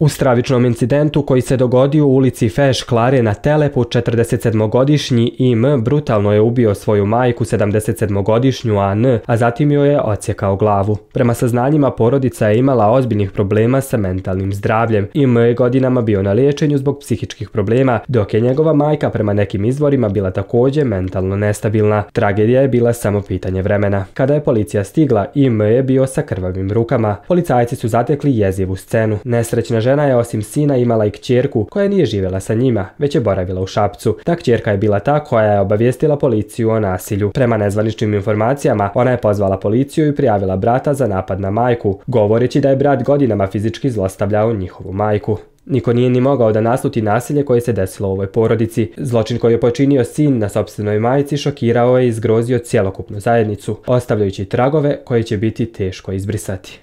U stravičnom incidentu koji se dogodio u ulici Feš Klare na Telepu, 47-godišnji Im brutalno je ubio svoju majku, 77-godišnju An, a zatim joj je odsjekao glavu. Prema saznanjima, porodica je imala ozbiljnih problema sa mentalnim zdravljem. Im je godinama bio na liječenju zbog psihičkih problema, dok je njegova majka prema nekim izvorima bila također mentalno nestabilna. Tragedija je bila samo pitanje vremena. Kada je policija stigla, Im je bio sa krvavim rukama. Policajci su zatekli jezivu scenu. Nesrećna žena žena je osim sina imala i kćerku koja nije živjela sa njima, već je boravila u Šapcu. Ta kćerka je bila ta koja je obavijestila policiju o nasilju. Prema nezvaničnim informacijama, ona je pozvala policiju i prijavila brata za napad na majku, govoreći da je brat godinama fizički zlostavljao njihovu majku. Niko nije ni mogao da nasluti nasilje koje se desilo u ovoj porodici. Zločin koji je počinio sin na sobstvenoj majici šokirao je i zgrozio cjelokupnu zajednicu, ostavljajući tragove koje će biti teško izbrisati.